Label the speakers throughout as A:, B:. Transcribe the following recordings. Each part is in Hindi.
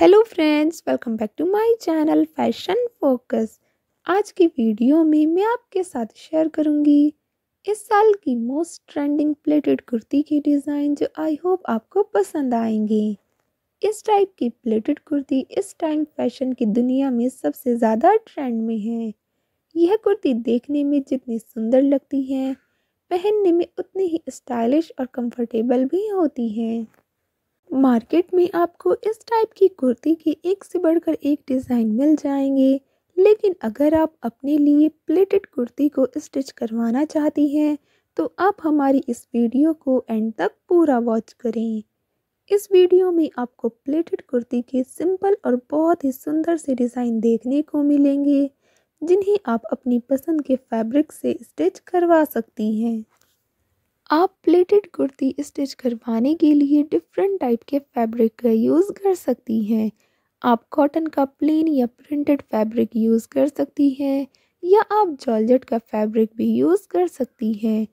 A: hello friends welcome back to my channel fashion focus आज की वीडियो में मैं आपके साथ शेयर करूंगी इस साल की मोस्ट ट्रेंडिंग प्लेटेड कुर्ती की डिज़ाइन जो आई होप आपको पसंद आएंगे इस टाइप की प्लेटेड कुर्ती इस टाइम फैशन की दुनिया में सबसे ज़्यादा ट्रेंड में है यह कुर्ती देखने में जितनी सुंदर लगती है पहनने में उतनी ही स्टाइलिश और कंफर्टेबल भी होती हैं मार्केट में आपको इस टाइप की कुर्ती के एक से बढ़कर एक डिज़ाइन मिल जाएंगे लेकिन अगर आप अपने लिए प्लेटेड कुर्ती को स्टिच करवाना चाहती हैं तो आप हमारी इस वीडियो को एंड तक पूरा वॉच करें इस वीडियो में आपको प्लेटेड कुर्ती के सिंपल और बहुत ही सुंदर से डिज़ाइन देखने को मिलेंगे जिन्हें आप अपनी पसंद के फैब्रिक से स्टिच करवा सकती हैं आप प्लेटेड कुर्ती स्टिच करवाने के लिए डिफरेंट टाइप के फैब्रिक का यूज़ कर सकती हैं आप कॉटन का प्लेन या प्रिंटेड फैब्रिक यूज़ कर सकती हैं या आप जॉलजट का फैब्रिक भी यूज़ कर सकती हैं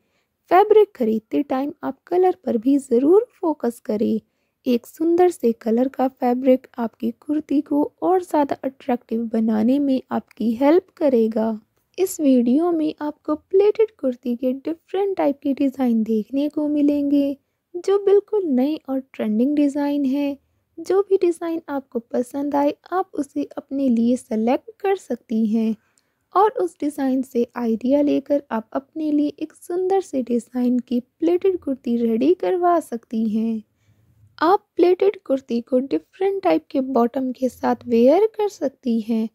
A: फैब्रिक खरीदते टाइम आप कलर पर भी ज़रूर फोकस करें एक सुंदर से कलर का फैब्रिक आपकी कुर्ती को और ज़्यादा अट्रैक्टिव बनाने में आपकी हेल्प करेगा इस वीडियो में आपको प्लेटेड कुर्ती के डिफरेंट टाइप के डिज़ाइन देखने को मिलेंगे जो बिल्कुल नए और ट्रेंडिंग डिज़ाइन है जो भी डिज़ाइन आपको पसंद आए आप उसे अपने लिए सेलेक्ट कर सकती हैं और उस डिज़ाइन से आइडिया लेकर आप अपने लिए एक सुंदर से डिज़ाइन की प्लेटेड कुर्ती रेडी करवा सकती हैं आप प्लेटेड कुर्ती को डिफरेंट टाइप के बॉटम के साथ वेयर कर सकती हैं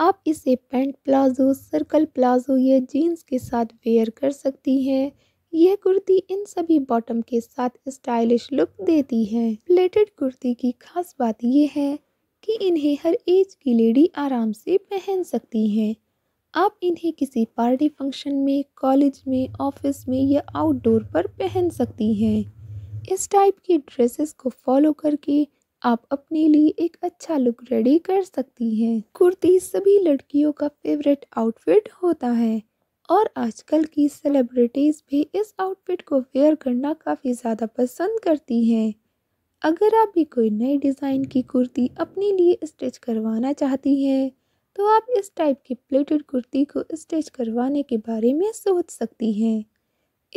A: आप इसे पेंट प्लाजो सर्कल प्लाजो या जीन्स के साथ वेयर कर सकती हैं यह कुर्ती इन सभी बॉटम के साथ स्टाइलिश लुक देती है प्लेटेड कुर्ती की खास बात यह है कि इन्हें हर एज की लेडी आराम से पहन सकती हैं आप इन्हें किसी पार्टी फंक्शन में कॉलेज में ऑफिस में या आउटडोर पर पहन सकती हैं इस टाइप की ड्रेसेस को फॉलो करके आप अपने लिए एक अच्छा लुक रेडी कर सकती हैं कुर्ती सभी लड़कियों का फेवरेट आउटफिट होता है और आजकल की सेलिब्रिटीज़ भी इस आउटफिट को वेयर करना काफ़ी ज़्यादा पसंद करती हैं अगर आप भी कोई नए डिज़ाइन की कुर्ती अपने लिए स्टिच करवाना चाहती हैं तो आप इस टाइप की प्लेटेड कुर्ती को स्टिच करवाने के बारे में सोच सकती हैं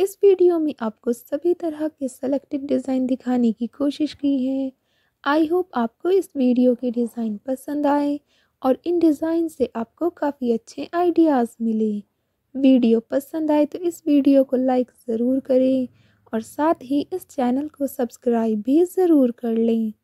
A: इस वीडियो में आपको सभी तरह के सेलेक्टेड डिज़ाइन दिखाने की कोशिश की है आई होप आपको इस वीडियो के डिज़ाइन पसंद आए और इन डिज़ाइन से आपको काफ़ी अच्छे आइडियाज़ मिले वीडियो पसंद आए तो इस वीडियो को लाइक ज़रूर करें और साथ ही इस चैनल को सब्सक्राइब भी ज़रूर कर लें